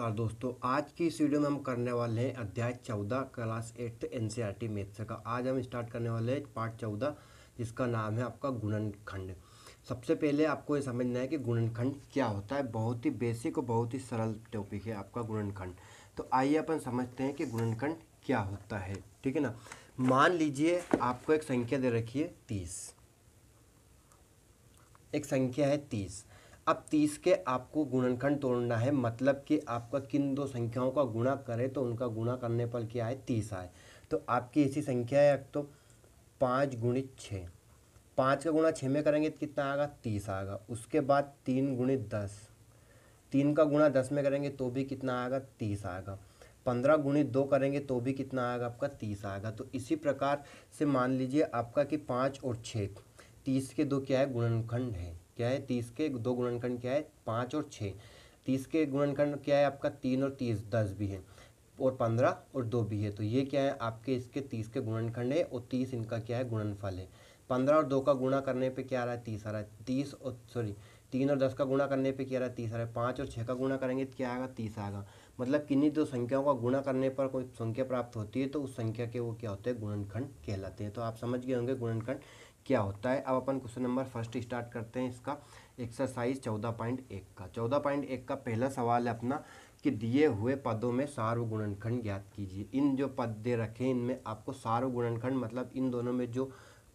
नमस्कार दोस्तों आज की इस वीडियो में हम करने वाले हैं अध्याय चौदह class eight N C maths का आज हम स्टार्ट करने वाले हैं पार्ट चौदह जिसका नाम है आपका गुणनखंड सबसे पहले आपको ये समझना है कि गुणनखंड क्या होता है बहुत ही बेसिक और बहुत ही सरल टॉपिक है आपका गुणनखंड तो आइए अपन समझते हैं कि गुणनखंड क्या होता है ठीक है ना मान लीजिए आपको एक संख्या दे रखी है तीस एक संख्या है तीस अब तीस के आपको गुणनखंड तोड़ना है मतलब कि आपका किन दो संख्याओं का गुणा करें तो उनका गुणा करने पर क्या आए तीस आए तो आपकी ऐसी संख्या है एक तो पाँच गुणित छः पाँच का गुणा छः में करेंगे तो कितना आएगा तीस आएगा उसके बाद तीन गुणित दस तीन का गुणा दस में करेंगे तो भी कितना आएगा तीस आएगा पंद्रह गुणित दो करेंगे तो भी कितना आएगा आपका तीस आएगा तो इसी प्रकार से मान लीजिए आपका कि पाँच और छः तीस के दो क्या है गुणनखंड है क्या है तीस के दो गुणनखंड क्या है पाँच और छः तीस के गुणनखंड क्या है आपका तीन और तीस दस भी है और पंद्रह और दो भी है तो ये क्या है आपके इसके तीस के गुणनखंड है और तीस इनका क्या है गुणनफल है पंद्रह और दो का गुणा करने पे क्या आ रहा है तीस आ रहा है तीस और सॉरी तीन और दस का गुणा करने पे क्या आ रहा है तीस आ रहा है पाँच और छः का गुणा करेंगे तो क्या आएगा तीस आएगा मतलब किन्हीं दो संख्याओं का गुणा करने पर कोई संख्या प्राप्त होती है तो उस संख्या के वो क्या होते हैं गुणनखंड कहलाते हैं तो आप समझ गए होंगे गुणनखंड क्या होता है अब अपन क्वेश्चन नंबर फर्स्ट स्टार्ट करते हैं इसका एक्सरसाइज चौदह पॉइंट एक का चौदह पॉइंट एक का पहला सवाल है अपना कि दिए हुए पदों में सार्वगुणनखंड ज्ञात कीजिए इन जो पद दे रखे इनमें आपको सार्वगुणनखंड मतलब इन दोनों में जो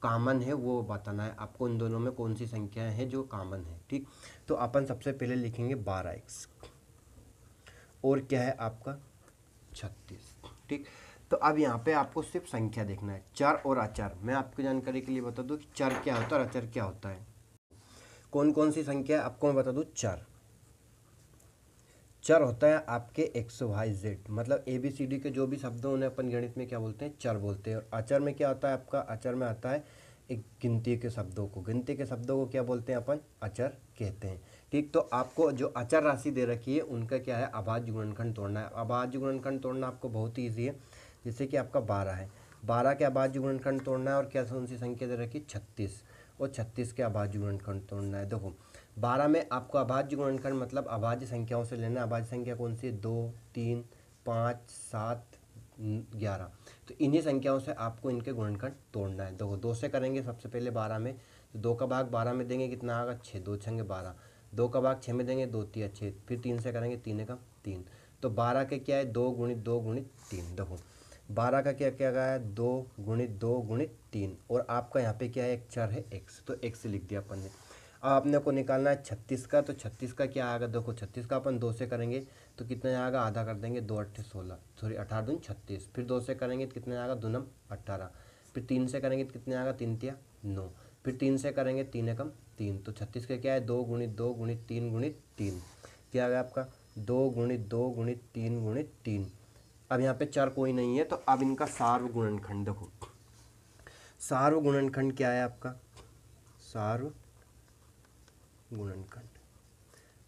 कामन है वो बताना है आपको इन दोनों में कौन सी संख्याएं हैं जो कामन है ठीक तो अपन सबसे पहले लिखेंगे बारह एक्स और क्या है आपका छत्तीस ठीक तो अब यहाँ पे आपको सिर्फ संख्या देखना है चर और अचर मैं आपको जानकारी के लिए बता दूँ कि चर क्या होता है और अचर क्या होता है कौन कौन सी संख्या है आपको मैं बता दूँ चर चर होता है आपके एक्स वाई जेड मतलब ए बी सी डी के जो भी शब्द उन्हें अपन गणित में क्या बोलते हैं चर बोलते हैं और अचर में क्या आता है आपका अचर में आता है एक गिनती के शब्दों को गिनती के शब्दों को क्या बोलते हैं अपन अचर कहते हैं ठीक तो आपको जो अचर राशि दे रखी है उनका क्या है अभाज्य गुणनखंड तोड़ना है अभाज्य गुणनखंड तोड़ना आपको बहुत ही ईजी है जैसे कि आपका बारह है बारह के आबाद गुणनखंड तोड़ना है और क्या उनकी सी संख्या दे रखी छत्तीस और छत्तीस के आबाद गुणनखंड तोड़ना है देखो बारह में आपको आभाज्य गुणनखंड मतलब अभाज्य संख्याओं से लेना अभाज्य संख्या कौन सी दो तीन पाँच सात ग्यारह तो इन्हीं संख्याओं से आपको इनके गुणनखंड तोड़ना है देखो दो से करेंगे सबसे पहले बारह में तो दो का भाग बारह में देंगे कितना आगा छः दो छंगे बारह दो का भाग छः में देंगे दो तीन छः फिर तीन से करेंगे तीन का तीन तो बारह के क्या है दो गुणित दो गुणित तीन देखो बारह का क्या क्या गया है दो गुणित दो गुणित तीन और आपका यहाँ पे क्या है एक चार है एक्स तो एक्स लिख दिया अपन ने अब आपने को निकालना है छत्तीस का तो छत्तीस का क्या आएगा देखो छत्तीस का अपन दो से करेंगे तो कितना आएगा आधा कर देंगे दो अट्ठे सोलह सॉरी अठारह दून छत्तीस फिर दो से करेंगे तो कितना आएगा दूनम अट्ठारह फिर तीन से करेंगे तो कितना आएगा तीन तिया नौ फिर तीन से करेंगे तीन एकम तीन तो छत्तीस का क्या है दो गुणित दो गुणित तीन गुणित तीन क्या आ गया आपका दो गुणित दो गुणित तीन गुणित तीन अब यहाँ पे चार कोई नहीं है तो अब इनका सार्व गुणनखंड देखो सार्व गुणनखंड क्या है आपका सार्व गुणनखंड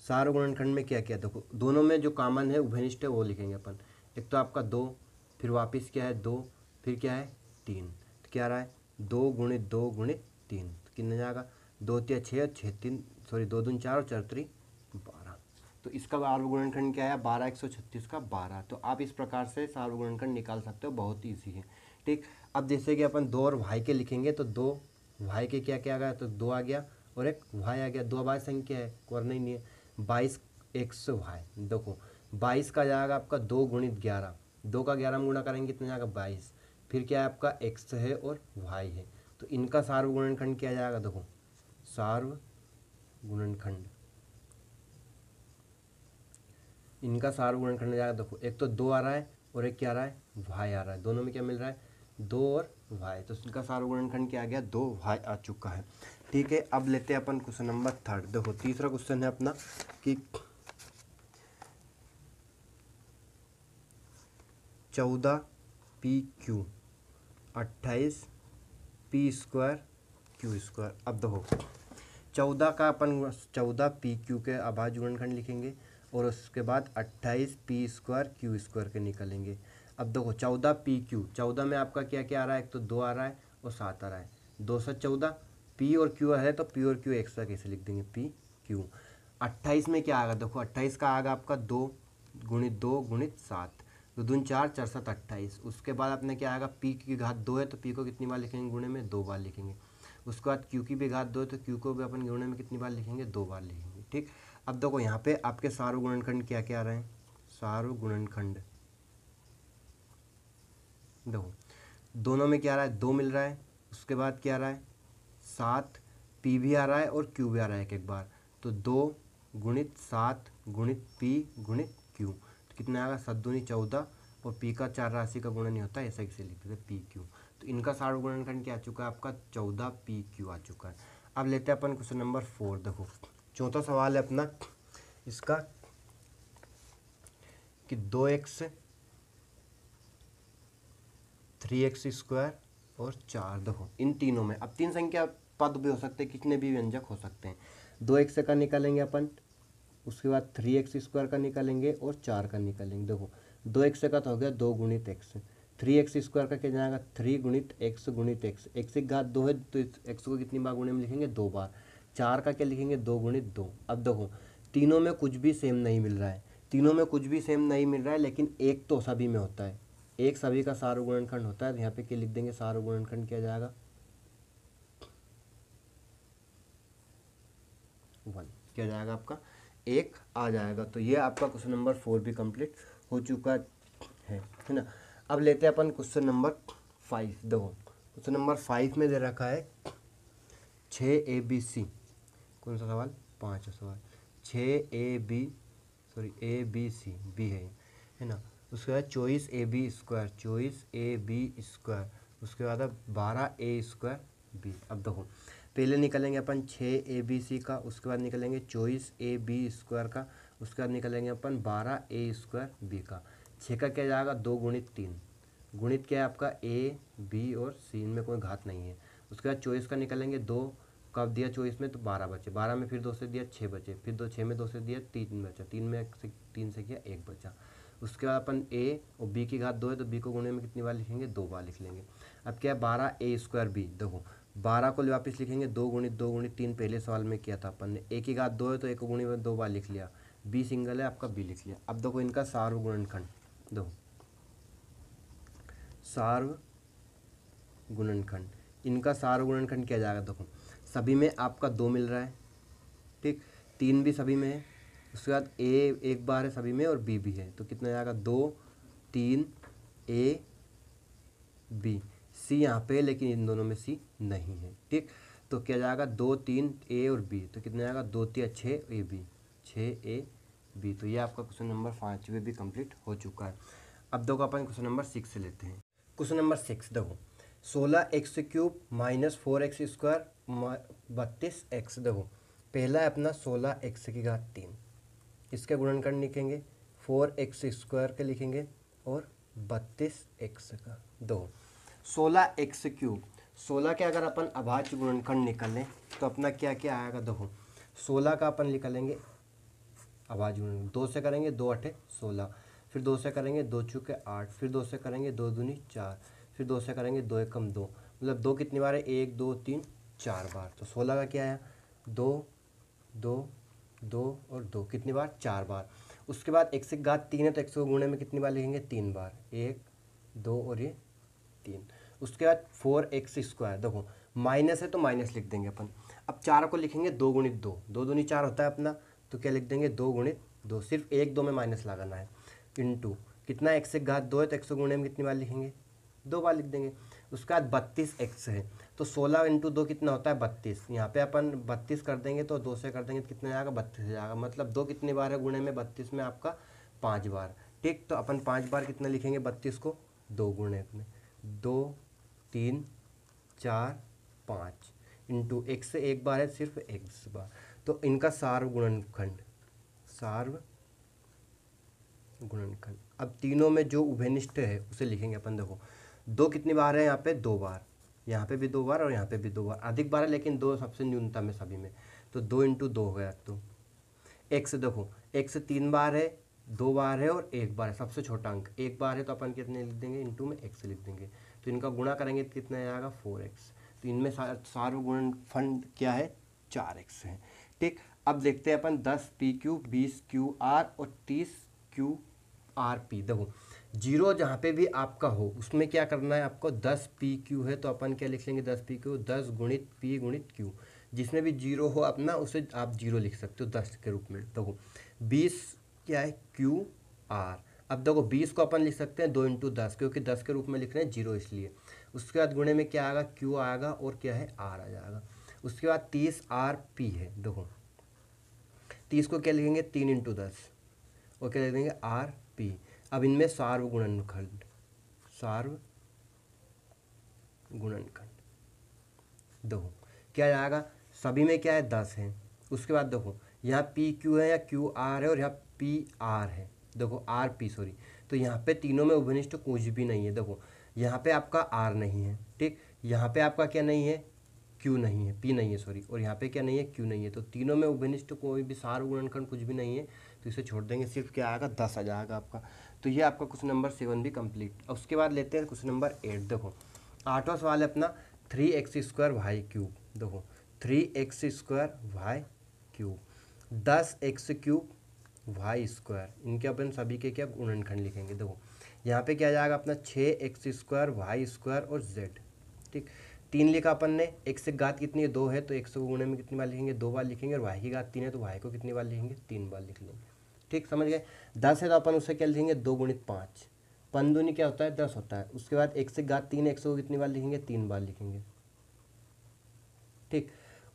सार्व गुणनखंड में क्या क्या देखो दोनों में जो कॉमन है उभनिष्ठ है वो लिखेंगे अपन एक तो आपका दो फिर वापस क्या है दो फिर क्या है तीन तो क्या रहा है दो गुणित दो गुणित तीन तो कितना जाएगा दो तीन छः और छः तीन सॉरी दो दून चार और चार त्री तो इसका सार्वगुणनखंड क्या है बारह एक सौ छत्तीस का बारह तो आप इस प्रकार से सार्वगुणनखंड निकाल सकते हो बहुत ईजी है ठीक अब जैसे कि अपन दो और वाई के लिखेंगे तो दो वाई के क्या क्या आ गया तो दो आ गया और एक वाई आ गया दो बाय संख्या है वरना ही नहीं है बाईस एक सौ वाई देखो बाईस का जाएगा आपका दो गुणित ग्यारह दो का ग्यारह में गुणा करेंगे कितना जाएगा बाईस फिर क्या है आपका एक्स है और वाई है तो इनका सार्वगुणनखंड क्या जाएगा देखो सार्व गुणनखंड इनका सार गुणन करने जाएगा देखो एक तो दो आ रहा है और एक क्या आ रहा है वाई आ रहा है दोनों में क्या मिल रहा है दो और वाई तो इनका गुणन खंड क्या आ गया दो वाई आ चुका है ठीक है अब लेते हैं अपन क्वेश्चन नंबर थर्ड देखो तीसरा क्वेश्चन है अपना कि चौदह पी क्यू अट्ठाईस पी स्क्वायर क्यू स्क्वायर अब देखो चौदह का अपन चौदह पी क्यू के अभाज्य गुणनखंड लिखेंगे और उसके बाद अट्ठाईस पी स्क्वायर क्यू स्क्वायर के निकलेंगे अब देखो चौदह पी क्यू चौदह में आपका क्या क्या आ रहा है एक तो दो आ रहा है और सात आ रहा है दो सौ चौदह पी और क्यू है तो पी और क्यू एक्स्ट्रा कैसे लिख देंगे पी क्यू अट्ठाईस में क्या आएगा देखो अट्ठाईस का आएगा आपका दो गुणित दो गुणित सात दो दून चार चार सात अट्ठाईस उसके बाद आपने क्या आएगा पी की घात दो है तो पी को कितनी बार लिखेंगे गुणे में दो बार लिखेंगे उसके बाद क्यू की भी घात दो है तो क्यू को भी अपन गुणे में कितनी बार लिखेंगे दो बार लिखेंगे ठीक अब देखो यहाँ पे आपके सारु गुणनखंड क्या क्या आ रहे हैं सारु गुणनखंड देखो दोनों में क्या आ रहा है दो मिल रहा है उसके बाद क्या आ रहा है सात पी भी आ रहा है और क्यू भी आ रहा है एक एक बार तो दो गुणित सात गुणित पी गुणित क्यू तो कितना आएगा सात दूनी चौदह और पी का चार राशि का गुणन नहीं होता ऐसा किसे लिखते थे पी क्यू तो इनका सारु गुणनखंड क्या आ चुका है आपका चौदह पी क्यू आ चुका है अब लेते हैं अपन क्वेश्चन नंबर फोर देखो चौथा सवाल है अपना इसका कि दो एक्स थ्री एक्स स्क्वायर और चार दो इन तीनों में अब तीन संख्या पद भी हो सकते हैं कितने भी व्यंजक हो सकते हैं दो एक्स का निकालेंगे अपन उसके बाद थ्री एक्स स्क्वायर का निकालेंगे और चार का निकालेंगे देखो दो एक्स का तो हो गया दो गुणित एक्स थ्री एक्स स्क्वायर का क्या जाएगा थ्री गुणित एक्स गुणित एक्स एक्स एक घात दो है तो एक्स को कितनी बार गुणे में लिखेंगे दो बार चार का क्या लिखेंगे दो गुणित दो अब देखो तीनों में कुछ भी सेम नहीं मिल रहा है तीनों में कुछ भी सेम नहीं मिल रहा है लेकिन एक तो सभी में होता है एक सभी का सार्वगुणनखंड होता है तो यहाँ पे क्या लिख देंगे सार्वगुणनखंड किया जाएगा वन क्या जाएगा आपका एक आ जाएगा तो ये आपका क्वेश्चन नंबर फोर भी कंप्लीट हो चुका है है ना अब लेते हैं अपन क्वेश्चन नंबर फाइव देखो क्वेश्चन नंबर फाइव में दे रखा है छ ए बी सी कौन सा सवाल पाँचवा सवाल छः A B sorry A B C B है है ना उसके बाद चौबीस ए बी स्क्वायर चौबीस ए बी स्क्वायर उसके बाद अब बारह ए स्क्वायर बी अब देखो पहले निकलेंगे अपन छः ए बी सी का उसके बाद निकलेंगे चौबीस ए बी स्क्वायर का उसके बाद निकलेंगे अपन बारह ए स्क्वायर बी का छः का क्या जाएगा दो गुणित तीन गुणित क्या है आपका ए बी और सी इनमें कोई घात नहीं है उसके बाद चौबीस का निकलेंगे दो कब दिया चौबीस में तो बारह बचे बारह में फिर दो से दिया छः बचे फिर दो छः में दो से दिया तीन बचा तीन में से तीन से किया एक बचा उसके बाद अपन ए और बी की घात दो है तो बी को गुणे में कितनी बार लिखेंगे दो बार लिख लेंगे अब क्या है बारह ए स्क्वायर बी देखो बारह को वापस लिखेंगे दो गुणित दो गुणित तीन पहले सवाल में किया था अपन ने ए की घात दो है तो एक गुणी में दो बार लिख लिया बी सिंगल है आपका बी लिख लिया अब देखो इनका सार्व गुणनखंड दो सार्व गुणनखंड इनका सार्व गुणनखंड किया जाएगा देखो सभी में आपका दो मिल रहा है ठीक तीन भी सभी में है उसके बाद ए एक बार है सभी में और बी भी है तो कितना जाएगा दो तीन ए बी सी यहाँ पे है लेकिन इन दोनों में सी नहीं है ठीक तो क्या जाएगा दो तीन ए और बी तो कितना जाएगा दो तीन छः ए बी छः ए बी तो ये आपका क्वेश्चन नंबर पाँचवें भी कंप्लीट हो चुका है अब देखो अपन क्वेश्चन नंबर सिक्स लेते हैं क्वेश्चन नंबर सिक्स देखो सोलह X cube minus four X square बत्तीस एक्स देखो पहला है अपना सोलह एक्स की घात तीन इसके गुणनखंड लिखेंगे फोर एक्स स्क्वायर के लिखेंगे और बत्तीस एक्स का दो सोलह एक्स क्यूब सोलह के अगर अपन अभाज्य गुणनखंड लें तो अपना क्या क्या आएगा देखो सोलह का अपन निकलेंगे अभाज्य गुणन दो से करेंगे दो अठे सोलह फिर दो से करेंगे दो चुके आठ फिर दो से करेंगे दो दूनी चार फिर दो से करेंगे दो कम दो मतलब दो कितनी बार है एक दो तीन चार बार तो सोलह का क्या आया दो दो दो और दो कितनी बार चार बार उसके बाद एक से घात तीन है तो एक सौ गुणे में कितनी बार लिखेंगे तीन बार एक दो और ये तीन उसके बाद फोर एक्स स्क्वायर देखो माइनस है तो माइनस लिख देंगे अपन अब चार को लिखेंगे दो गुणित दो दो दूनी चार होता है अपना तो क्या लिख देंगे दो गुणित दो सिर्फ एक दो में माइनस लगाना है टू कितना एक से घात दो है तो एक सौ गुणे में कितनी बार लिखेंगे दो बार लिख देंगे उसके बाद बत्तीस एक्स है तो सोलह इंटू दो कितना होता है बत्तीस यहाँ पे अपन बत्तीस कर देंगे तो दो से कर देंगे तो कितना जाएगा बत्तीस जाएगा मतलब दो कितने बार है गुणे में बत्तीस में आपका पाँच बार ठीक तो अपन पाँच बार कितना लिखेंगे बत्तीस को दो गुणे में दो तीन चार पाँच इंटू एक्स से एक बार है सिर्फ एक बार तो इनका सार्व गुणनखंड सार्व गुणनखंड अब तीनों में जो उभयनिष्ठ है उसे लिखेंगे अपन देखो दो कितनी बार है यहाँ पे दो बार यहाँ पे भी दो बार और यहाँ पे भी दो बार अधिक बार है लेकिन दो सबसे न्यूनतम है सभी में तो दो इंटू दो हो गया तो एक से देखो एक से तीन बार है दो बार है और एक बार है सबसे छोटा अंक एक बार है तो अपन कितने लिख देंगे इंटू में एक से लिख देंगे तो इनका गुणा करेंगे तो कितना आएगा फोर एक्स तो इनमें सार्वगुण फंड क्या है चार एक्स है ठीक अब देखते हैं अपन दस पी क्यू बीस क्यू आर और तीस क्यू आर पी देखो जीरो जहाँ पे भी आपका हो उसमें क्या करना है आपको दस पी क्यू है तो अपन क्या लिख लेंगे दस पी क्यू दस गुणित पी गुणित क्यू जिसमें भी जीरो हो अपना उसे आप जीरो लिख सकते हो दस के रूप में देखो बीस क्या है क्यू आर अब देखो बीस को अपन लिख सकते हैं दो इंटू दस क्योंकि दस के रूप में लिख रहे हैं जीरो इसलिए उसके बाद गुणे में क्या आएगा क्यू आएगा और क्या है आर आ जाएगा उसके बाद तीस आर पी है देखो तीस को क्या लिखेंगे तीन इंटू दस और क्या लिख देंगे आर पी अब इनमें सार्व खंड सार्व गुणनखंड दो क्या जाएगा सभी में क्या है दस है उसके बाद देखो यहाँ पी क्यू है या क्यू आर है और यहाँ पी आर है देखो आर पी सॉरी तो यहाँ पे तीनों में उभनिष्ठ कुछ भी नहीं है देखो यहाँ पे आपका आर नहीं है ठीक यहाँ पे आपका क्या नहीं है क्यू नहीं है पी नहीं है सॉरी और यहाँ पे क्या नहीं है क्यू नहीं है तो तीनों में उभनिष्ठ कोई भी सार्वगुणनखंड कुछ भी नहीं है तो इसे छोड़ देंगे सिर्फ क्या आएगा दस आ जाएगा आपका तो ये आपका क्वेश्चन नंबर सेवन भी कंप्लीट उसके बाद लेते हैं क्वेश्चन नंबर एट देखो आठवां सवाल है अपना three X square Y cube देखो three X square Y cube दस एक्स क्यूब वाई स्क्वायर इनके अपन सभी के क्या गुणनखंड लिखेंगे देखो यहाँ पे क्या जाएगा अपना छः एक्स स्क्वायर वाई स्क्वायर और जेड ठीक तीन लिखा अपन ने एक से घात कितनी है दो है तो एक सौ गुणे में कितनी बार लिखेंगे दो बार लिखेंगे और वाई की घात तीन है तो वाई को कितनी बार लिखेंगे तीन बार लिख लेंगे ठीक समझ गए दस है तो अपन उसे क्या लिखेंगे दो गुणित पाँच पंदुनी क्या होता है दस होता है उसके बाद एक से घात तीन एक सौ कितनी बार लिखेंगे तीन बार लिखेंगे ठीक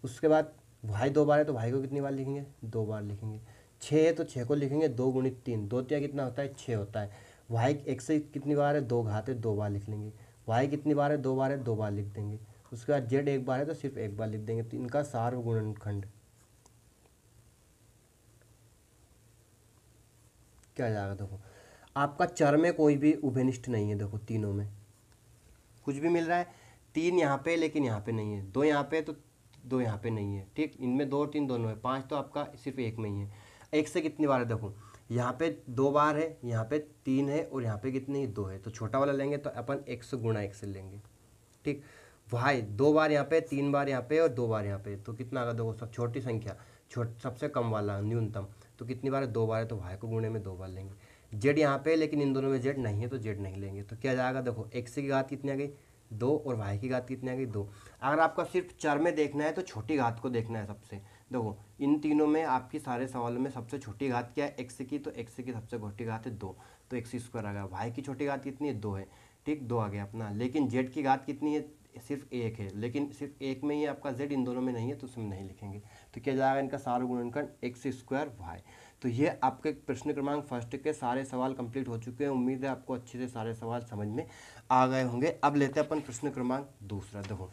उसके बाद भाई दो बार है तो भाई को कितनी बार लिखेंगे दो बार लिखेंगे छः है तो छः को लिखेंगे दो गुणित तीन दो त्याग कितना होता है छः होता है भाई एक से कितनी बार है दो घात है दो बार लिख लेंगे भाई कितनी बार है दो बार है दो बार लिख देंगे उसके बाद जेड एक बार है तो सिर्फ एक बार लिख देंगे तो इनका सार्वगुणनखंड क्या आ जाएगा देखो आपका चर में कोई भी उभनिष्ठ नहीं है देखो तीनों में कुछ भी मिल रहा है तीन यहाँ पे लेकिन यहाँ पे नहीं है दो यहाँ पे तो दो यहाँ पे नहीं है ठीक इनमें दो तीन दोनों है पांच तो आपका सिर्फ एक में ही है एक से कितनी बार है देखो यहाँ पे दो बार है यहाँ पे तीन है और यहाँ पे कितनी दो है तो छोटा वाला लेंगे तो अपन एक सौ गुणा एक से लेंगे ठीक वाई दो बार यहाँ पे तीन बार यहाँ पे और दो बार यहाँ पे तो कितना आगे देखो सब छोटी संख्या छोट सबसे कम वाला न्यूनतम तो कितनी बार है दो बार है तो वाई को गुणे में दो बार लेंगे जेड यहाँ पे लेकिन इन दोनों में जेड नहीं है तो जेड नहीं लेंगे तो क्या जाएगा देखो एक्स की घात कितनी आ गई दो और वाई की घात कितनी आ गई दो अगर आपका सिर्फ चर में देखना है तो छोटी घात को देखना है सबसे देखो इन तीनों में आपकी सारे सवालों में सबसे छोटी घात क्या है एक्स की तो एक्स की सबसे छोटी घात है दो तो एक्स स्क्वायर आ गया वाई की छोटी घात कितनी है दो है ठीक दो आ गया अपना लेकिन जेड की घात कितनी है सिर्फ एक है लेकिन सिर्फ एक में ही आपका जेड इन दोनों में नहीं है तो उसमें नहीं लिखेंगे तो क्या जाएगा इनका सारा गुणनखंड एक्स स्क्वायर वाई तो ये आपके प्रश्न क्रमांक फर्स्ट के सारे सवाल कंप्लीट हो चुके हैं उम्मीद है आपको अच्छे से सारे सवाल समझ में आ गए होंगे अब लेते हैं अपन प्रश्न क्रमांक दूसरा देखो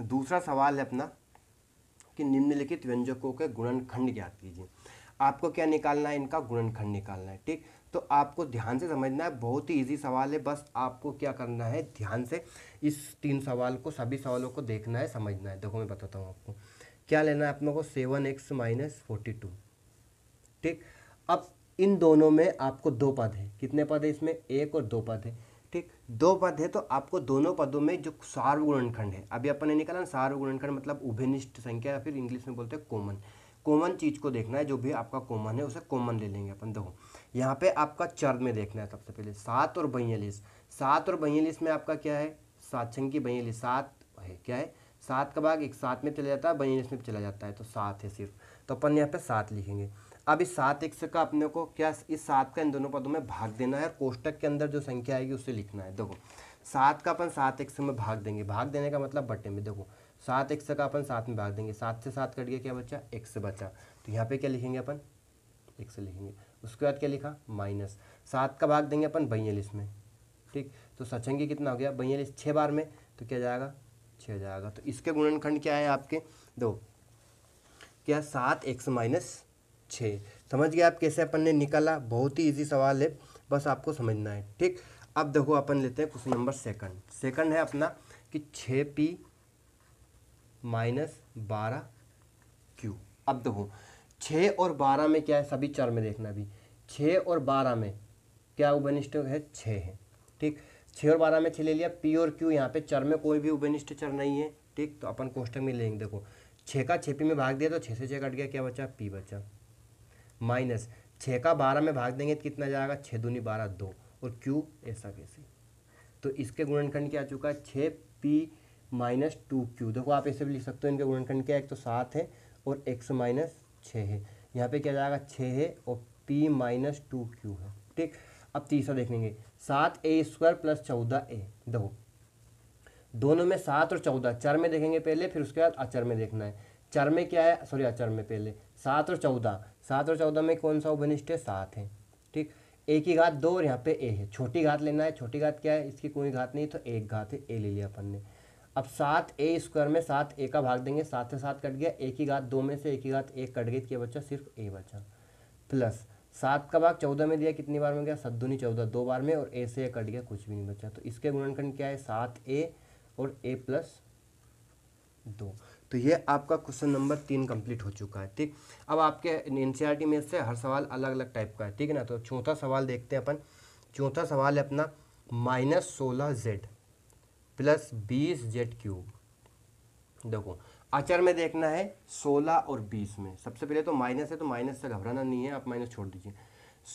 दूसरा सवाल है अपना कि निम्नलिखित व्यंजकों के गुणनखंड ज्ञात कीजिए आपको क्या निकालना है इनका गुणनखंड निकालना है ठीक तो आपको ध्यान से समझना है बहुत ही इजी सवाल है बस आपको क्या करना है ध्यान से इस तीन सवाल को सभी सवालों को देखना है समझना है देखो मैं बताता हूँ आपको क्या लेना है आप लोगों को seven X minus forty two ठीक अब इन दोनों में आपको दो पद है कितने पद है इसमें एक और दो पद है ठीक दो पद है तो आपको दोनों पदों में जो सार्वगुणनखंड है अभी अपन ने निकाला सार्वगुणनखंड मतलब उभयनिष्ठ संख्या या फिर इंग्लिश में बोलते हैं कॉमन कॉमन चीज़ को देखना है जो भी आपका कॉमन है उसे कॉमन ले लेंगे अपन देखो यहाँ पे आपका चर में देखना है सबसे पहले सात और बयालीस सात और बयालीस में आपका क्या है सात की बयालीस सात है क्या है सात का भाग एक सात में चला जाता है बयालीस में चला जाता है तो सात है सिर्फ तो अपन यहाँ पे सात लिखेंगे अब इस सात एक का अपने को क्या इस सात का इन दोनों पदों में भाग देना है और कोष्टक के अंदर जो संख्या आएगी उसे लिखना है देखो सात का अपन सात एक में भाग देंगे भाग देने का मतलब बटे में देखो सात एक्स का अपन सात में भाग देंगे सात से सात कट गया क्या बच्चा एक्स बचा तो यहाँ पे क्या लिखेंगे अपन एक्स लिखेंगे उसके बाद क्या लिखा माइनस सात का भाग देंगे अपन बयालीस में ठीक तो सचेंगे कितना हो गया बयालीस छः बार में तो क्या जाएगा छः जाएगा तो इसके गुणनखंड क्या है आपके दो क्या सात एक्स माइनस छः समझ गया आप कैसे अपन ने निकाला बहुत ही इजी सवाल है बस आपको समझना है ठीक अब देखो अपन लेते हैं क्वेश्चन नंबर सेकंड सेकंड है अपना कि छः पी माइनस बारह क्यू अब देखो छः और बारह में क्या है सभी चार में देखना अभी छः और बारह में क्या उपनिष्ठ है छः है ठीक छः और बारह में छः ले लिया पी और क्यू यहाँ पे चर में कोई भी उपनिष्ठ चर नहीं है ठीक तो अपन कोष्टक में लेंगे देखो छः का छः पी में भाग दिया तो छः से छः कट गया क्या बचा पी बचा माइनस छः का बारह में भाग देंगे तो कितना जाएगा छः दूनी बारह दो और क्यू ऐसा कैसे तो इसके गुणनखंड क्या आ चुका है छः पी माइनस टू क्यू देखो आप ऐसे भी लिख सकते हो इनके गुणनखंड क्या है एक तो सात है और एक्स माइनस छः है यहाँ पे क्या जाएगा छः है और पी माइनस टू क्यू है ठीक अब तीसरा देख लेंगे सात ए स्क्वायर प्लस चौदह ए देखो दोनों में सात और चौदह चर में देखेंगे पहले फिर उसके बाद अचर में देखना है चर में क्या है सॉरी अचर में पहले सात और चौदह सात और चौदह में कौन सा उपनिष्ठ है सात है ठीक ए की घात दो और यहाँ पे ए है छोटी घात लेना है छोटी घात क्या है इसकी कोई घात नहीं तो एक घात है ए ले लिया अपन ने अब सात ए स्क्वायर में सात ए का भाग देंगे सात से सात कट गया एक ही घात दो में से एक ही घात एक कट गई क्या बचा सिर्फ ए बचा प्लस सात का भाग चौदह में दिया कितनी बार में गया सात दूनी चौदह दो बार में और ए से ए कट गया कुछ भी नहीं बचा तो इसके गुणनखंड क्या है सात ए और ए प्लस दो तो ये आपका क्वेश्चन नंबर तीन कंप्लीट हो चुका है ठीक अब आपके एन में से हर सवाल अलग अलग टाइप का है ठीक है ना तो चौथा सवाल देखते हैं अपन चौथा सवाल है अपना माइनस सोलह जेड प्लस बीस जेड क्यूब देखो अचर में देखना है सोलह और बीस में सबसे पहले तो माइनस है तो माइनस से घबराना नहीं है आप माइनस छोड़ दीजिए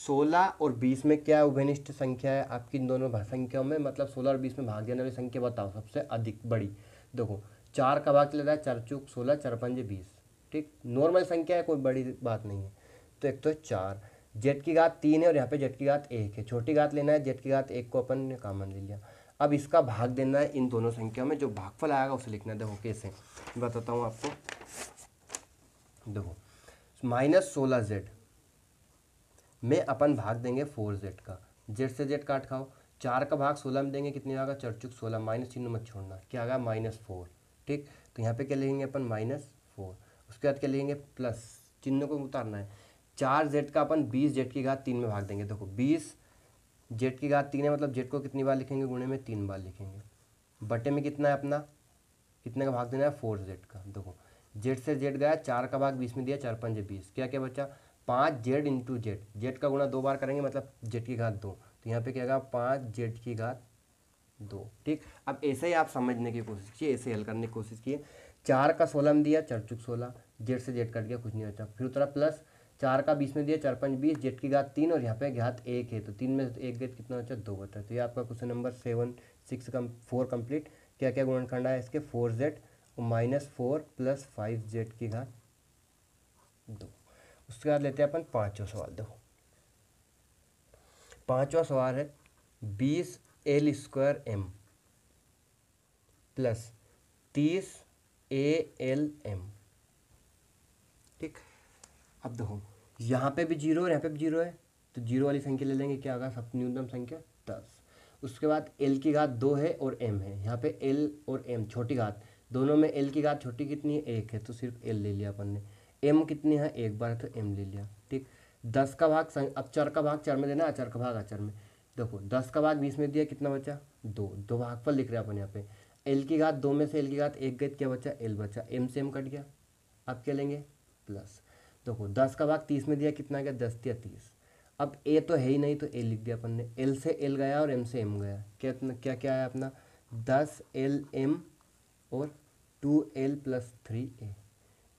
सोलह और बीस में क्या उभनिष्ठ संख्या है आपकी इन दोनों संख्याओं में मतलब सोलह और बीस में भाग देने वाली संख्या बताओ सबसे अधिक बड़ी देखो चार का भाग लेता है चार चौक सोलह चार पंजे बीस ठीक नॉर्मल संख्या है कोई बड़ी बात नहीं है तो एक तो चार जेट की घात तीन है और यहाँ पे जेट की घात एक है छोटी घात लेना है जेट की घात एक को अपन ने कामन ले लिया अब इसका भाग देना है इन दोनों संख्या में जो भागफल आएगा उसे लिखना है देखो कैसे बताता हूँ आपको देखो माइनस सोलह जेड में अपन भाग देंगे फोर जेड का जेड से जेड काट खाओ चार का भाग सोलह में देंगे कितने आएगा चरचुक सोलह माइनस चिन्ह मत छोड़ना क्या आएगा माइनस फोर ठीक तो यहाँ पे क्या लिखेंगे अपन माइनस फोर उसके बाद क्या लिखेंगे प्लस चिन्ह को उतारना है चार जेड का अपन बीस जेड की घात तीन में भाग देंगे देखो बीस जेड की घात तीन है मतलब जेड को कितनी बार लिखेंगे गुणे में तीन बार लिखेंगे बटे में कितना है अपना कितने का भाग देना है फोर जेड का देखो जेड से जेड गया चार का भाग बीस में दिया चार पंजे बीस क्या क्या बच्चा पाँच जेड इंटू जेड जेड का गुणा दो बार करेंगे मतलब जेड की घात दो तो यहाँ पे क्या गया पाँच जेड की घात दो ठीक अब ऐसे ही आप समझने की कोशिश किए ऐसे हल करने की कोशिश किए चार का सोलह में दिया चार चुक सोलह जेड से जेड कट गया कुछ नहीं बचा फिर उतरा प्लस चार का बीस में दिया चार पाँच बीस जेड की घात तीन और यहाँ पे घात एक है तो तीन में एक जेट कितना होता है दो होता है तो ये आपका क्वेश्चन नंबर सेवन सिक्स कम फोर कंप्लीट क्या क्या गुणनखंड है इसके four Z minus four plus five Z की घात दो उसके बाद लेते हैं अपन पाँचवा सवाल दो पाँचवा सवाल है बीस एल स्क्वायर एम प्लस तीस ए एल एम ठीक अब देखो यहाँ पे भी जीरो और यहाँ पे भी जीरो है तो जीरो वाली संख्या ले लेंगे क्या होगा सब न्यूनतम संख्या दस उसके बाद एल की घात दो है और एम है यहाँ पे एल और एम छोटी घात दोनों में एल की घात छोटी कितनी है एक है तो सिर्फ एल ले लिया अपन ने एम कितनी है एक बार तो एम ले लिया ठीक दस का भाग अब चार का भाग चार में देना अचार का भाग अचार में देखो दस का भाग बीस में दिया कितना बचा दो दो भाग पर लिख रहे अपन यहाँ पे एल की घात दो में से एल की घात एक गए तो क्या बचा एल बचा एम से एम कट गया अब क्या लेंगे प्लस देखो तो दस का भाग तीस में दिया कितना गया दस या तीस अब ए तो है ही नहीं तो ए लिख दिया अपन ने एल से एल गया और एम से एम गया क्या क्या क्या आया अपना दस एल एम और two L plus three A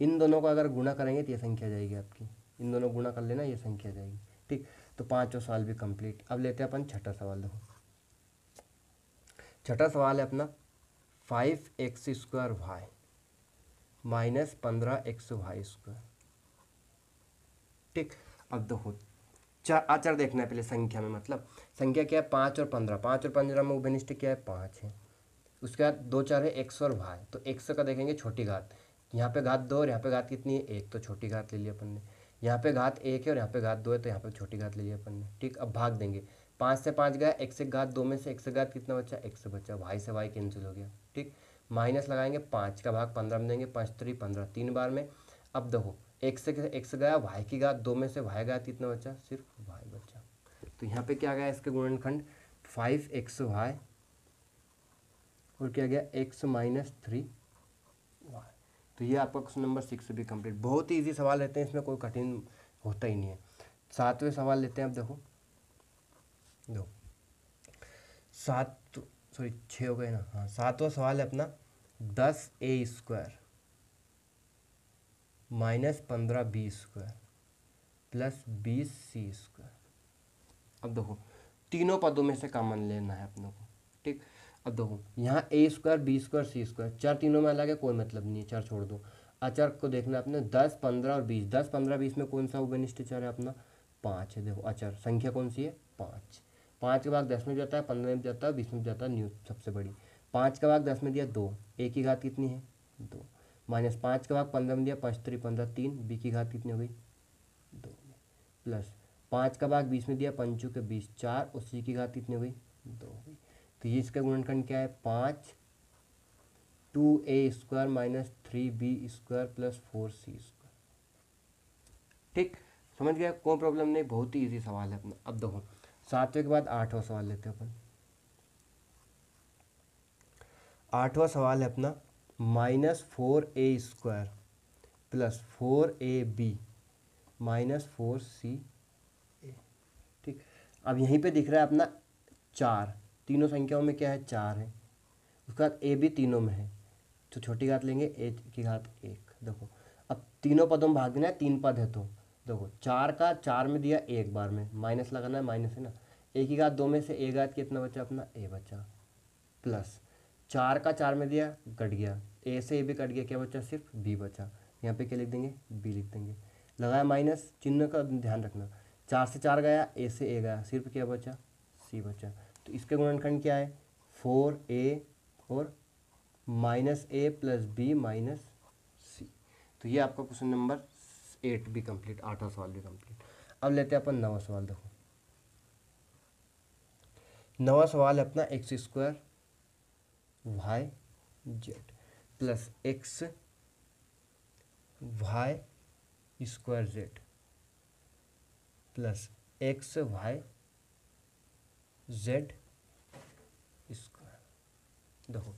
इन दोनों का अगर गुणा करेंगे तो ये संख्या जाएगी आपकी इन दोनों गुणा कर लेना ये संख्या जाएगी ठीक तो पाँचों सवाल भी कंप्लीट अब लेते हैं अपन छठा सवाल देखो छठा सवाल है अपना five X square Y minus पंद्रह एक्स वाई स्क्वायर ठीक अब देखो चार आचार देखना है पहले संख्या में मतलब संख्या क्या है पाँच और पंद्रह पाँच और पंद्रह में उभनिष्ठ क्या है पाँच है उसके बाद दो चार है एक सौ और भाई तो एक सौ का देखेंगे छोटी घात यहाँ पे घात दो और यहाँ पे घात कितनी है एक तो छोटी घात ले लिया अपन ने यहाँ पे घात एक है और यहाँ पे घात दो है तो यहाँ पे छोटी घात ले लिया अपन ने ठीक अब भाग देंगे पाँच से पाँच गया एक से घात दो में से एक से घात कितना बचा एक से बचा भाई से भाई कैंसिल हो गया ठीक माइनस लगाएंगे पाँच का भाग पंद्रह में देंगे पाँच त्री पंद्रह तीन बार में अब दो एक से एक्स गया वाई की घात दो में से वाई गया कितना बचा सिर्फ वाई बचा तो यहाँ पे क्या गया इसके गुणनखंड फाइव एक्स वाई और क्या गया एक्स माइनस थ्री वाई तो ये आपका क्वेश्चन नंबर सिक्स भी कंप्लीट बहुत ही ईजी सवाल रहते हैं इसमें कोई कठिन होता ही नहीं है सातवें सवाल लेते हैं आप देखो दो सात सॉरी छः हो गए ना हाँ सातवा सवाल है अपना दस ए स्क्वायर माइनस पंद्रह बी स्क्वायर प्लस बीस सी स्क्वायर अब देखो तीनों पदों में से कॉमन लेना है अपने को ठीक अब देखो यहाँ A square B square C square चार तीनों में अलग है कोई मतलब नहीं है चार छोड़ दो अचर को देखना अपने दस पंद्रह और बीस दस पंद्रह बीस में कौन सा उपनिष्ठ चार है अपना पाँच है देखो अचर संख्या कौन सी है पाँच पाँच का भाग दस में जाता है पंद्रह में जाता है बीस में जाता है न्यू सबसे बड़ी पाँच का भाग दस में दिया दो एक की घात कितनी है दो माइनस पाँच का भाग पंद्रह में दिया पाँच तरी तो पंद्रह तीन बी की घात कितनी हो गई दो प्लस पाँच का भाग बीस में दिया पंचों के बीस चार और सी की घात कितनी हो गई दो हो गई तो ये इसका गुणनखंड क्या है पाँच two A square minus three B square plus four C square ठीक समझ गया कोई प्रॉब्लम नहीं बहुत ही इजी सवाल है अपना अब देखो सातवें के बाद आठवां सवाल लेते हैं अपन आठवां सवाल है अपना minus four A square plus four A B minus four C A ठीक अब यहीं पे दिख रहा है अपना चार तीनों संख्याओं में क्या है चार है उसके बाद ए भी तीनों में है तो छोटी घात लेंगे ए की घात एक देखो अब तीनों पदों में भाग देना है तीन पद है तो देखो चार का चार में दिया एक बार में माइनस लगाना है माइनस है ना एक ही घात दो में से एक घात कितना बचा अपना ए बचा प्लस चार का चार में दिया घट गया ए से ए भी कट गया क्या बचा सिर्फ बी बचा यहाँ पे क्या लिख देंगे बी लिख देंगे लगाया माइनस चिन्ह का ध्यान रखना चार से चार गया ए से ए गया सिर्फ क्या बचा सी बचा तो इसका गुणनखंड क्या है फोर ए और minus A plus B minus C तो ये आपका क्वेश्चन नंबर एट भी कंप्लीट आठवां सवाल भी कंप्लीट अब लेते हैं अपन नवा सवाल देखो नवा सवाल है अपना X square Y Z plus X Y square Z plus X Y Z square देखो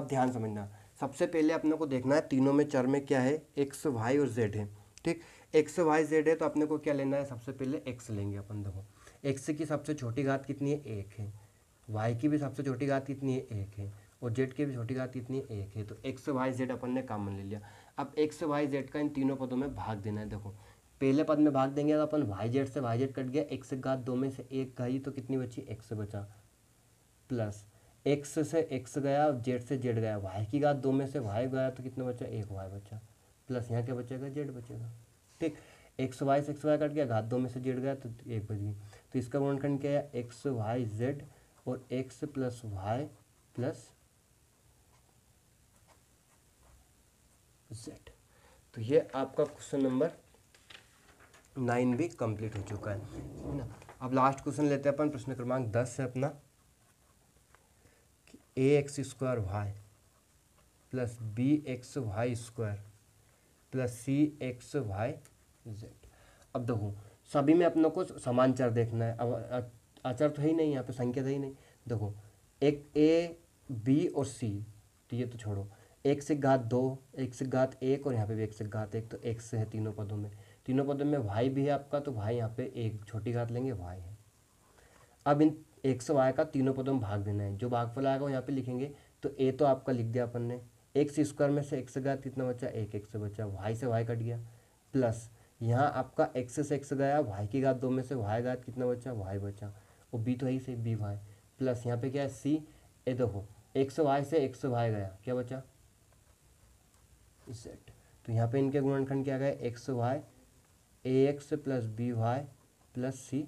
अब ध्यान समझना सबसे पहले अपने को देखना है तीनों में चर में क्या है एक्स वाई और जेड है ठीक एक्स वाई जेड है तो अपने को क्या लेना है सबसे पहले एक्स लेंगे अपन देखो एक्स की सबसे छोटी घात कितनी है एक है वाई की भी सबसे छोटी घात कितनी है एक है और जेड की भी छोटी घात कितनी एक है तो एक्स वाई जेड अपन ने कॉमन ले लिया अब एक्स वाई जेड का इन तीनों पदों में भाग देना है देखो पहले पद में भाग देंगे तो अपन वाई जेड से वाई जेड कट गया एक्स घात दो में से एक गई तो कितनी बची एक्स बचा प्लस एक्स से एक्स गया जेड से जेड गया वाई की घात दो में से वाई गया तो कितना बचा एक वाई बचा प्लस यहाँ क्या बचेगा जेड बचेगा ठीक एक्स वाई से एक्स वाई कट गया घात दो में से जेड गया तो एक बच गई तो इसका गुणनखंड क्या है एक्स वाई जेड और X plus Y plus Z तो ये आपका क्वेश्चन नंबर नाइन भी कंप्लीट हो चुका है है ना अब लास्ट क्वेश्चन लेते हैं अपन प्रश्न क्रमांक दस है अपना A X square Y plus B X Y square plus C X Y Z अब देखो सभी में अपनों को समान चर देखना है अब अचर तो है ही नहीं यहाँ पे संख्या तो ही नहीं देखो एक ए बी और सी तो ये तो छोड़ो एक से घात दो एक से घात एक और यहाँ पे भी एक से घात एक तो एक से है तीनों पदों में तीनों पदों में वाई भी है आपका तो भाई यहाँ पे एक छोटी घात लेंगे वाई है अब इन एक सौ वाई का तीनों पदों में भाग देना है जो भागफल आएगा वो यहाँ पे लिखेंगे तो ए तो आपका लिख दिया अपन ने एक से स्क्वायर में से एक से घात कितना बचा एक एक से बचा वाई से वाई कट गया प्लस यहाँ आपका एक्स से एक्स गया वाई की घात दो में से वाई घात कितना बचा वाई बचा और बी तो यही से बी वाई प्लस यहाँ पे क्या है सी ए देखो एक सौ वाई से एक सौ वाई गया क्या बचा जेड तो यहाँ पे इनके गुणनखंड क्या गए X Y A X plus B Y plus C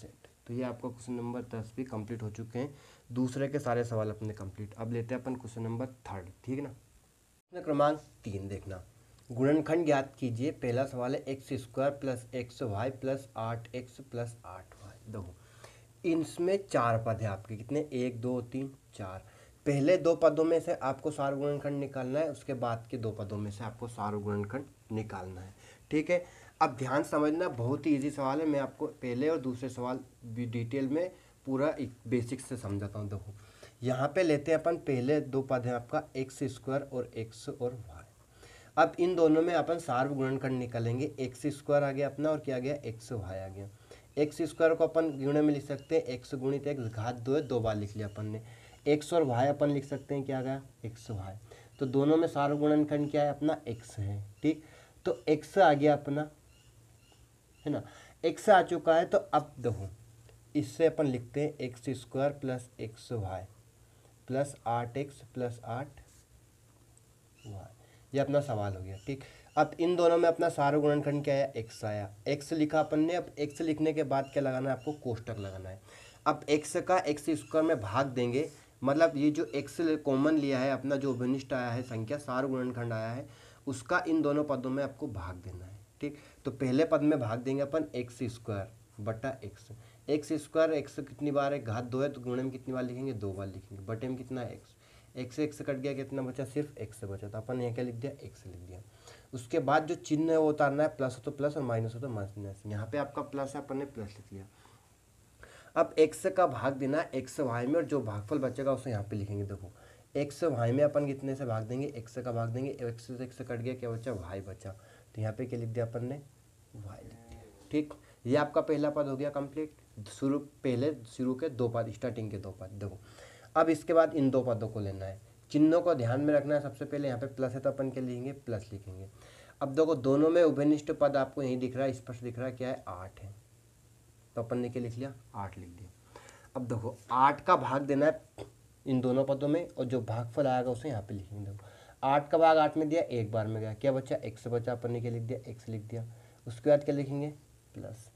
Z तो ये आपका क्वेश्चन नंबर दस भी कंप्लीट हो चुके हैं दूसरे के सारे सवाल अपने कंप्लीट अब लेते हैं अपन क्वेश्चन नंबर थर्ड ठीक है ना प्रश्न क्रमांक तीन देखना गुणनखंड ज्ञात कीजिए पहला सवाल है X square plus X Y plus आठ एक्स प्लस आठ वाई दो इनमें चार पद हैं आपके कितने एक दो तीन चार पहले दो पदों में से आपको सार गुणनखंड निकालना है उसके बाद के दो पदों में से आपको सार गुणनखंड निकालना है ठीक है अब ध्यान समझना बहुत ही ईजी सवाल है मैं आपको पहले और दूसरे सवाल डिटेल में पूरा एक बेसिक से समझाता हूँ देखो यहाँ पे लेते हैं अपन पहले दो पद हैं आपका एक्स स्क्वायर और एक्स और वाई अब इन दोनों में अपन सार्व गुणनखंड निकालेंगे एक्स स्क्वायर आ गया अपना और क्या आ गया एक्स वाई आ गया एक्स स्क्वायर को अपन गुणे में लिख सकते हैं एक्स गुणित एक घात दो है दो बार लिख लिया अपन ने एक्स और वाई अपन लिख सकते हैं क्या गया एक्स वाई तो दोनों में सारो गुणनखंड क्या है अपना एक्स है ठीक तो एक्स आ गया अपना है ना एक्स आ चुका है तो अब दो इससे अपन लिखते हैं X square plus X Y plus आठ एक्स प्लस आठ वाई ये अपना सवाल हो गया ठीक अब इन दोनों में अपना सारो गुणनखंड क्या आया एक्स आया एक्स लिखा अपन ने अब एक्स लिखने के बाद क्या लगाना है आपको कोष्टक लगाना है अब एक्स का एक्स स्क्वायर में भाग देंगे मतलब ये जो एक्सेल कॉमन लिया है अपना जो उभनिष्ठ आया है संख्या सार गुणनखंड आया है उसका इन दोनों पदों में आपको भाग देना है ठीक तो पहले पद में भाग देंगे अपन एक्स स्क्वायर बटा एक्स एक्स स्क्वायर एक्स कितनी बार है घात दो है तो गुणे में कितनी बार लिखेंगे दो बार लिखेंगे बटे में कितना है एक्स एक्स एक्स एक से कट गया कितना बचा सिर्फ एक्स से बचा तो अपन यहाँ क्या लिख दिया एक से लिख दिया उसके बाद जो चिन्ह है वो उतारना है प्लस हो तो प्लस और माइनस हो तो माइनस यहाँ पे आपका प्लस है अपन ने प्लस लिख दिया अब एक्स का भाग देना एक्स वाई में और जो भागफल बचेगा उसे यहाँ पे लिखेंगे देखो एक्स वाई में अपन कितने से भाग देंगे एक्स का भाग देंगे एक्स से एक्स कट गया क्या बचा वाई बचा तो यहाँ पे क्या लिख दिया अपन ने वाई लिख दिया ठीक ये आपका पहला पद हो गया कम्प्लीट शुरू पहले शुरू के दो पद स्टार्टिंग के दो पद देखो अब इसके बाद इन दो पदों को लेना है चिन्हों को ध्यान में रखना है सबसे पहले यहाँ पे प्लस है तो अपन क्या लिखेंगे प्लस लिखेंगे अब देखो दोनों में उभयनिष्ठ पद आपको यहीं दिख रहा है स्पष्ट दिख रहा है क्या है आठ है तो अपन ने क्या लिख लिया आठ लिख दिया अब देखो आठ का भाग देना है इन दोनों पदों में और जो भागफल आएगा उसे यहाँ पे लिखेंगे देखो आठ का भाग आठ में दिया एक बार में गया क्या बच्चा एक से बचा अपन ने क्या लिख दिया एक लिख दिया उसके बाद क्या लिखेंगे प्लस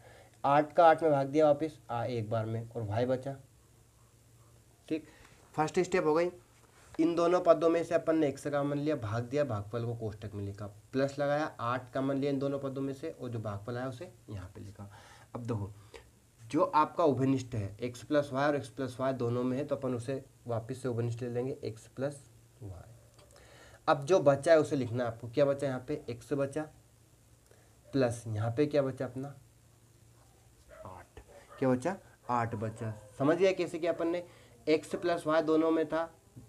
आठ का आठ में भाग दिया वापस आ एक बार में और भाई बचा ठीक फर्स्ट स्टेप हो गई इन दोनों पदों में से अपन ने एक से कामन लिया भाग दिया भागफल को कोष्टक में लिखा प्लस लगाया आठ कामन लिया इन दोनों पदों में से और जो भागफल आया उसे यहाँ पे लिखा अब देखो जो आपका उभनिष्ठ है एक्स प्लस वाई और एक्स प्लस वाई दोनों में है तो अपन उसे वापस से उभनिष्ठ ले लेंगे एक्स प्लस वाई अब जो बचा है उसे लिखना है आपको क्या बचा यहाँ पे एक्स बचा प्लस यहाँ पे क्या बचा अपना आठ क्या बचा आठ बचा समझ गया कैसे कि अपन ने एक्स प्लस वाई दोनों में था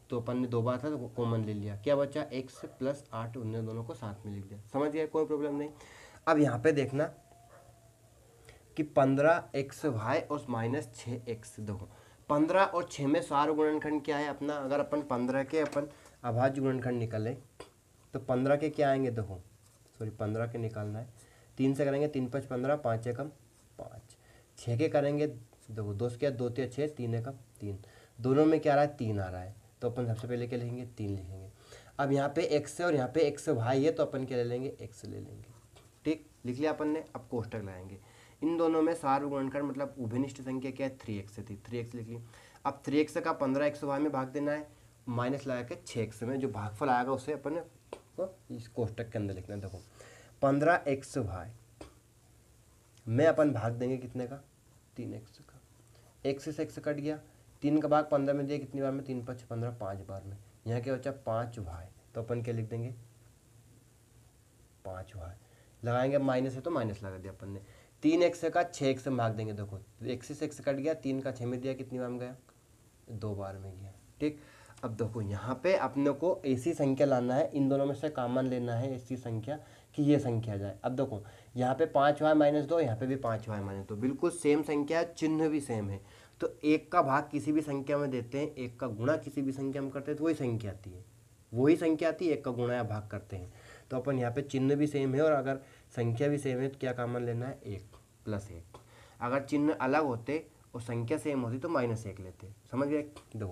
तो अपन ने दो बार था तो कॉमन ले लिया क्या बचा एक्स प्लस आठ उन्होंने दोनों को साथ में लिख दिया समझ गया कोई प्रॉब्लम नहीं अब यहाँ पे देखना कि पंद्रह एक्स वाई और माइनस छः एक्स दो पंद्रह और छः में सार गुणनखंड क्या है अपना अगर अपन पंद्रह के अपन अभाज्य गुणनखंड निकालें तो पंद्रह के क्या आएंगे दो सॉरी पंद्रह के निकालना है तीन से करेंगे तीन पाँच पंद्रह पाँच एकम पाँच छः के करेंगे दो दो से क्या दो तीन छः तीन एकम तीन दोनों में क्या आ रहा है तीन आ रहा है तो अपन सबसे पहले क्या लिखेंगे तीन लिखेंगे अब यहाँ पे एक्स है और यहाँ पे एक्स वाई है तो अपन क्या ले लेंगे एक्स ले लेंगे ठीक लिख लिया अपन ने अब कोष्टक लाएंगे इन दोनों में सार्वगुणन कर मतलब उभनिष्ठ संख्या क्या है थ्री एक्स थी थ्री एक्स लिख ली अब थ्री एक्स का पंद्रह एक्स भाग में भाग देना है माइनस लगा के छः एक्स में जो भागफल आएगा उसे अपन तो इस कोष्टक के अंदर लिखना है देखो पंद्रह एक्स भाई में अपन भाग देंगे कितने का तीन एक्स का एक्स से एक्स कट गया तीन का भाग पंद्रह में दिया कितनी बार में तीन पाँच पंद्रह पाँच बार में यहाँ क्या बचा पाँच भाई तो अपन क्या लिख देंगे पाँच भाई लगाएंगे माइनस है तो माइनस लगा दिया अपन ने तीन एक्स का छः एक्स में भाग देंगे देखो एक से कट गया तीन का छः में दिया कितनी बार में गया दो बार में गया ठीक अब देखो यहाँ पे अपने को ऐसी संख्या लाना है इन दोनों में से कामन लेना है ऐसी संख्या कि ये संख्या जाए अब देखो यहाँ पे पाँच वाई माइनस दो यहाँ पे भी पाँच वाई माइनस दो बिल्कुल सेम संख्या चिन्ह भी सेम है तो एक का भाग किसी भी संख्या में देते हैं एक का गुणा किसी भी संख्या में करते हैं तो वही संख्या आती है वही संख्या आती है एक का गुणा या भाग करते हैं तो अपन यहाँ पे चिन्ह भी सेम है और अगर संख्या भी सेम है तो क्या कामन लेना है एक प्लस एक अगर चिन्ह अलग होते और संख्या सेम होती तो माइनस एक लेते समझ गए दो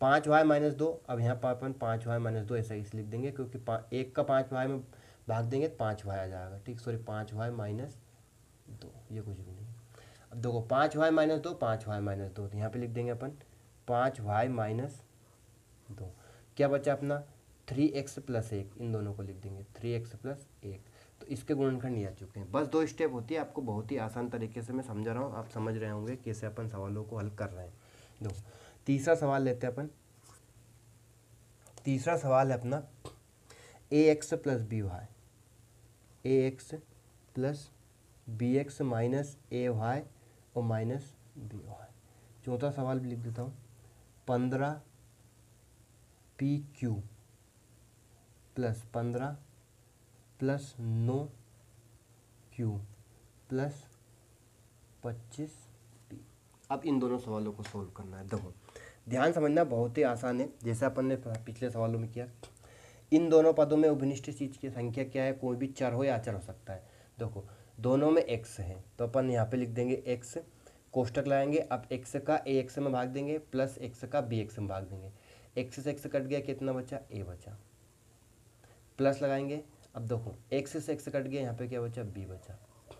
पाँच वाई माइनस दो अब यहाँ पर अपन पाँच वाई माइनस दो ऐसा इस लिख देंगे क्योंकि एक का पाँच वाई में भाग देंगे तो पाँच वाई आ जाएगा ठीक सॉरी पाँच वाई माइनस दो ये कुछ भी नहीं अब देखो पाँच वाई माइनस दो पाँच वाई माइनस दो तो यहाँ पर लिख देंगे अपन पाँच वाई माइनस दो क्या बचा अपना थ्री एक्स प्लस एक इन दोनों को लिख देंगे थ्री एक्स प्लस एक तो इसके गुणनखंड ये आ चुके हैं बस दो स्टेप होती है आपको बहुत ही आसान तरीके से मैं समझा रहा हूँ आप समझ रहे होंगे कैसे अपन सवालों को हल कर रहे हैं दो तीसरा सवाल लेते हैं अपन तीसरा सवाल है अपना A X plus B Y A X plus B X minus A Y और माइनस बी वाई चौथा सवाल भी लिख देता हूँ पंद्रह पी क्यू प्लस पंद्रह प्लस नो क्यू प्लस पच्चीस टी अब इन दोनों सवालों को सोल्व करना है देखो ध्यान समझना बहुत ही आसान है जैसे अपन ने पिछले सवालों में किया इन दोनों पदों में उभनिष्ठ चीज की संख्या क्या है कोई भी चर हो या अचर हो सकता है देखो दोनों में एक्स है तो अपन यहाँ पे लिख देंगे एक्स कोष्टक लाएंगे अब एक्स का ए एक्स में भाग देंगे प्लस एक्स का बी एक्स में भाग देंगे एक्स से एक्स कट गया कितना बचा ए बचा प्लस लगाएंगे अब देखो एक्स से एक्स कट गया यहाँ पे क्या बचा बी बचा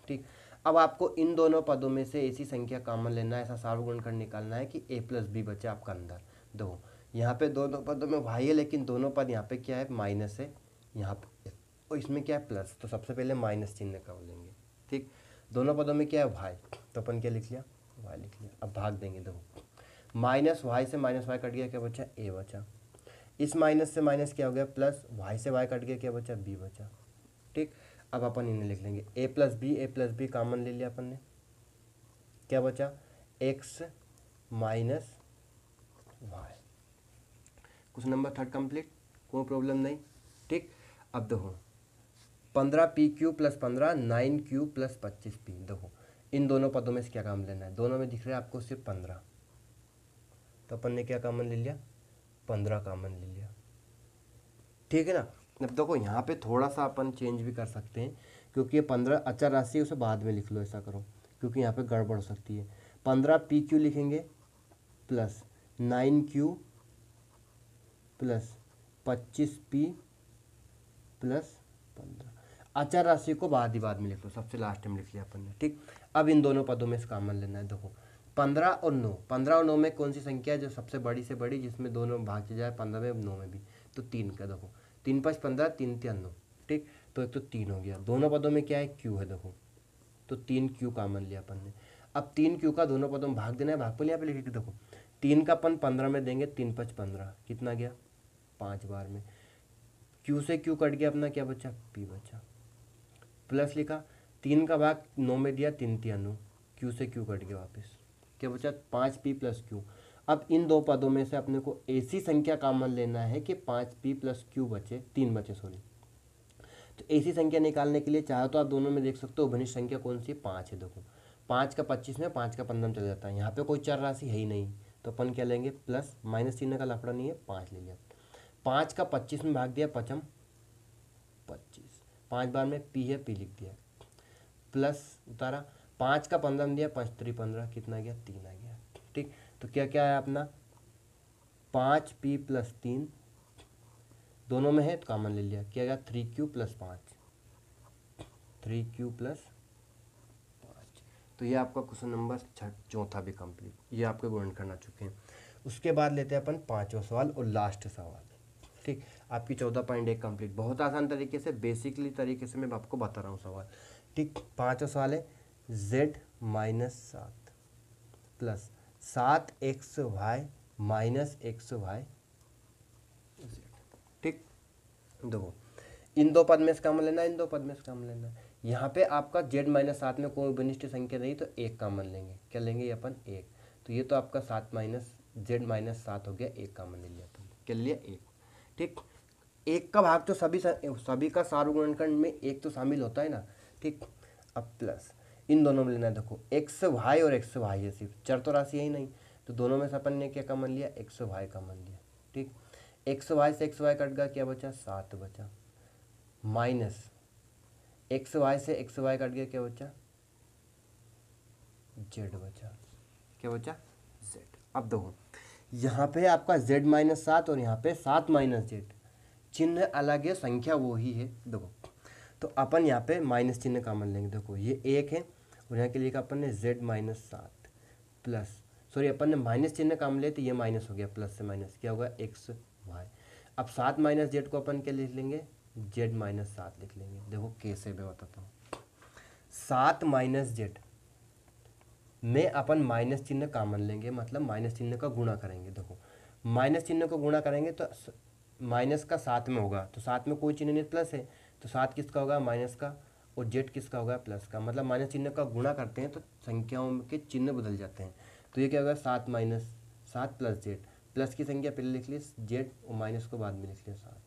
ठीक अब आपको इन दोनों पदों में से ऐसी संख्या कामन लेना है ऐसा कर निकालना है कि ए प्लस बी बचा आपका अंदर दो यहाँ पे दोनों पदों में वाई है लेकिन दोनों पद यहाँ पे क्या है माइनस है यहाँ पे और इसमें क्या है प्लस तो सबसे पहले माइनस चिन्ह का लेंगे ठीक दोनों पदों में क्या है वाई तो अपन क्या लिख लिया वाई लिख लिया अब भाग देंगे दो माइनस वाई से माइनस वाई कट गया क्या बचा ए बचा इस माइनस से माइनस क्या हो गया प्लस वाई से वाई कट गया क्या बचा बी बचा ठीक अब अपन इन्हें लिख लेंगे A plus B A plus B common ले लिया अपन ने क्या बचा एक्स माइनस वाई कुछ नंबर थर्ड कंप्लीट कोई प्रॉब्लम नहीं ठीक अब देखो पंद्रह पी क्यू प्लस पंद्रह नाइन क्यू प्लस पच्चीस पी देखो इन दोनों पदों में से क्या काम लेना है दोनों में दिख रहा है आपको सिर्फ पंद्रह तो अपन ने क्या कामन ले लिया पंद्रह कॉमन ले लिया ठीक है ना अब देखो यहाँ पे थोड़ा सा अपन चेंज भी कर सकते हैं क्योंकि ये पंद्रह अचर राशि उसे बाद में लिख लो ऐसा करो क्योंकि यहाँ पे गड़बड़ हो सकती है पंद्रह पी क्यू लिखेंगे प्लस नाइन क्यू प्लस पच्चीस पी प्लस पंद्रह अचर राशि को बाद ही बाद में लिख लो सबसे लास्ट टाइम लिख लिया अपन ने ठीक अब इन दोनों पदों में इस अमल लेना है देखो पंद्रह और नौ पंद्रह और नौ में कौन सी संख्या है जो सबसे बड़ी से बड़ी जिसमें दोनों में भाग जाए पंद्रह में नौ में भी तो तीन का देखो तीन पाँच पंद्रह तीन तीन नौ ठीक तो एक तो तीन हो गया दोनों पदों में क्या है क्यू है देखो तो तीन क्यू कामन लिया अपन ने अब तीन क्यू का दोनों पदों में भाग देना है भागफल पर पे लिखे देखो तीन का अपन पंद्रह में देंगे तीन पाँच पंद्रह कितना गया पाँच बार में क्यू से क्यू कट गया अपना क्या बच्चा पी बच्चा प्लस लिखा तीन का भाग नौ में दिया तीन तीन नौ क्यू से क्यू कट गया वापस क्या बचा पाँच पी प्लस क्यू अब इन दो पदों में से अपने को ऐसी संख्या का मन लेना है कि पाँच पी प्लस क्यू बचे तीन बचे सॉरी तो ऐसी संख्या निकालने के लिए चाहे तो आप दोनों में देख सकते हो भनिष्ठ संख्या कौन सी पाँच है देखो पाँच का पच्चीस में पाँच का पंद्रह चल जाता है यहाँ पर कोई चार राशि है ही नहीं तो अपन क्या लेंगे प्लस माइनस तीन का लफड़ा नहीं है पाँच ले लिया पाँच का पच्चीस में भाग दिया पचम पच्चीस पाँच बार में पी है पी लिख दिया प्लस उतारा पाँच का पंद्रह दिया पाँच त्री तो पंद्रह कितना गया तीन आ गया ठीक तो क्या क्या है अपना पाँच पी प्लस तीन दोनों में है तो कॉमन ले लिया क्या गया थ्री क्यू प्लस पाँच थ्री क्यू प्लस पाँच तो ये आपका क्वेश्चन नंबर चौथा भी कंप्लीट ये आपके गुण करना चुके हैं उसके बाद लेते हैं अपन पाँचवा सवाल और लास्ट सवाल ठीक आपकी चौदह पॉइंट एक कम्प्लीट बहुत आसान तरीके से बेसिकली तरीके से मैं आपको बता रहा हूँ सवाल ठीक पाँचवा सवाल है जेड माइनस सात प्लस सात X Y minus X Y ठीक देखो इन दो पद में से कम लेना इन दो पद में से कम लेना यहाँ पे आपका जेड माइनस सात में कोई विनिष्ठ संख्या नहीं तो एक कॉमन लेंगे क्या लेंगे ये अपन एक तो ये तो आपका सात माइनस जेड माइनस सात हो गया एक कॉमन ले लिया अपन क्या लिया एक ठीक एक का भाग तो सभी सभी का सार्वगुणनखंड में एक तो शामिल होता है ना ठीक अब प्लस इन दोनों में लेना है देखो एक्स वाई और एक्स वाई है सिर्फ चर तो राशि यही ही नहीं तो दोनों में से अपन ने क्या कमन लिया एक्स वाई कॉमन लिया ठीक एक्स वाई से एक्स वाई कट गया क्या बचा सात बचा माइनस एक्स वाई से एक्स वाई कट गया क्या बचा जेड बचा क्या बचा जेड अब देखो यहाँ पे आपका जेड माइनस सात और यहाँ पे सात माइनस जेड चिन्ह अलग है संख्या वो ही है देखो तो अपन यहाँ पे माइनस चिन्ह मन लेंगे देखो ये एक है और यहाँ के लिए अपन ने जेड माइनस सात प्लस सॉरी अपन ने माइनस चिन्ह काम ले तो ये माइनस हो गया प्लस से माइनस क्या होगा एक्स वाई अब सात माइनस जेड को अपन क्या लिख लेंगे जेड माइनस सात लिख लेंगे देखो कैसे मैं बताता हूँ सात माइनस जेड में अपन माइनस चिन्ह कामन लेंगे मतलब माइनस चिन्ह का गुणा करेंगे देखो माइनस चिन्ह को गुणा करेंगे तो माइनस का सात में होगा तो सात में कोई चिन्ह नहीं प्लस है तो सात किसका होगा माइनस का और जेड किसका होगा प्लस का मतलब माइनस चिन्ह का गुणा करते हैं तो संख्याओं के चिन्ह बदल जाते हैं तो ये क्या होगा सात माइनस सात प्लस जेड प्लस की संख्या पहले लिख ली जेड और माइनस को बाद में लिख लिया सात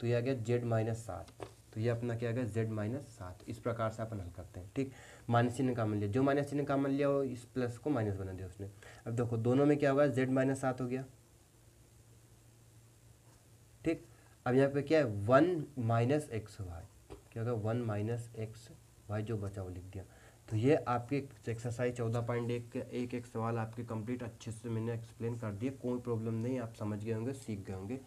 तो ये आ गया जेड माइनस सात तो ये अपना क्या गया जेड माइनस सात इस प्रकार से अपन हल करते हैं ठीक माइनस चिन्ह का मान लिया जो माइनस चिन्ह का मान लिया वो इस प्लस को माइनस बना दिया उसने अब देखो दोनों में क्या होगा जेड माइनस सात हो गया ठीक अब यहाँ पे क्या है वन माइनस एक्स वाई क्या होगा वन माइनस एक्स वाई जो बचा वो लिख दिया तो ये आपके एक्सरसाइज चौदह पॉइंट एक एक एक सवाल आपके कंप्लीट अच्छे से मैंने एक्सप्लेन कर दिए कोई प्रॉब्लम नहीं आप समझ गए होंगे सीख गए होंगे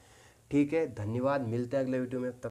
ठीक है धन्यवाद मिलते हैं अगले वीडियो में तब